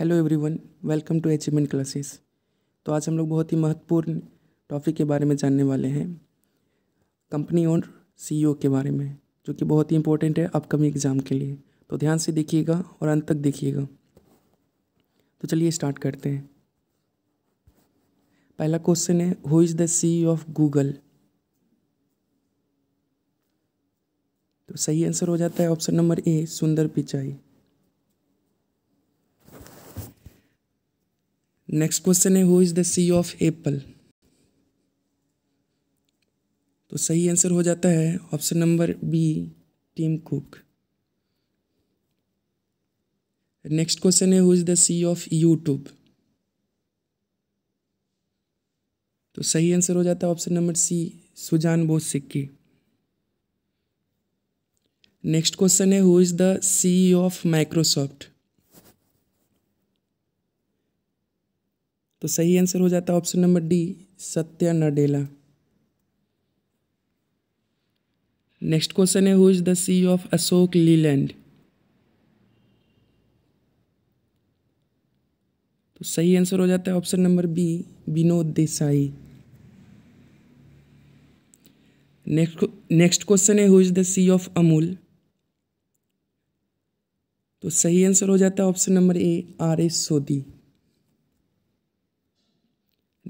hello everyone welcome to achievement classes तो आज हम लोग बहुत ही महत्वपूर्ण टॉपिक के बारे में जानने वाले हैं कंपनी और सीईओ e के बारे में जो कि बहुत ही इंपॉर्टेंट है अपकमिंग एग्ज़ाम के लिए तो ध्यान से देखिएगा और अंत तक देखिएगा तो चलिए स्टार्ट करते हैं पहला क्वेश्चन है who is the C of Google तो सही आंसर हो जाता है option number A Sundar Pichai next question है who is the C of Apple तो सही आंसर हो जाता है option number B Tim Cook next question है who is the C of YouTube तो सही आंसर हो जाता है option number C Susan Wojcicki next question है who is the C of Microsoft तो सही आंसर हो जाता है option number D Satya Nadella next question है who is the C of Ashok Leyland तो सही आंसर हो जाता है option number B Vinod Desai next next question है who is the C of Amul तो सही आंसर हो जाता है option number A R S Sodhi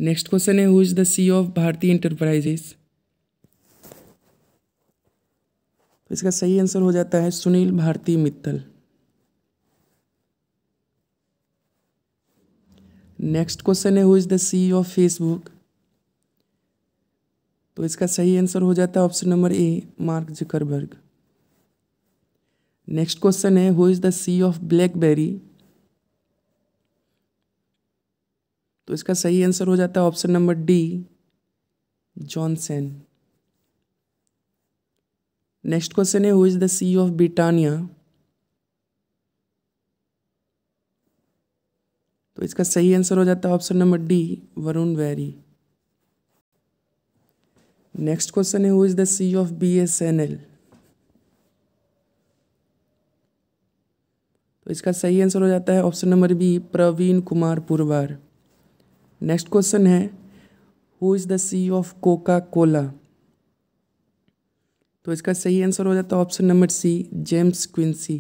next question है who is the C of Bharti enterprises तो इसका सही आंसर हो जाता है सुनील भारती मित्तल नेक्स्ट क्वेश्चन है who is the C of Facebook तो इसका सही आंसर हो जाता है option number A Mark Zuckerberg next question है who is the C of BlackBerry तो इसका सही आंसर हो जाता है option number D Johnson next question है who is the C of Britannia तो इसका सही आंसर हो जाता है option number D Varun Berry next question है who is the C of B S N L तो इसका सही आंसर हो जाता है option number B Praveen Kumar Purwar next question है who is the C of Coca Cola तो इसका सही आंसर हो जाता है option number C James Quincey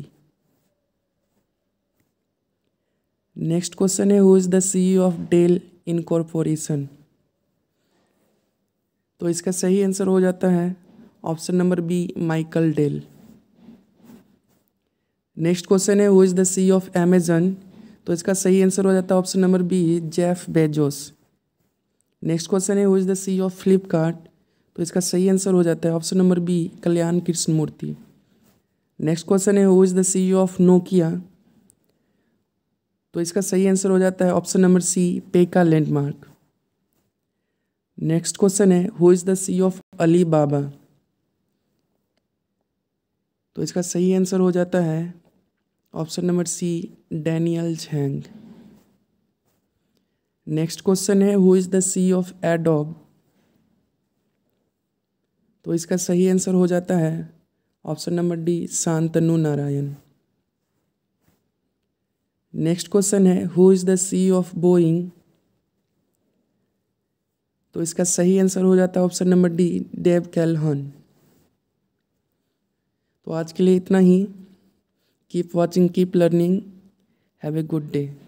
next question है who is the C of Dell incorporation तो इसका सही आंसर हो जाता है option number B Michael Dell next question है who is the C of Amazon तो इसका सही आंसर हो जाता है option number B Jeff Bezos next question है who is the C of Flipkart तो इसका सही आंसर हो जाता है option number B Kalyan Krishna Murthy next question है who is the C of Nokia तो इसका सही आंसर हो जाता है option number C Pekka Lundmark next question है who is the C of Alibaba तो इसका सही आंसर हो जाता है option number C Daniel Zhang next question है who is the C of Adobe तो इसका सही आंसर हो जाता है option number D Shantanu Narayen next question है who is the C of Boeing तो इसका सही आंसर हो जाता है option number D Dave Calhoun तो आज के लिए इतना ही keep watching keep learning have a good day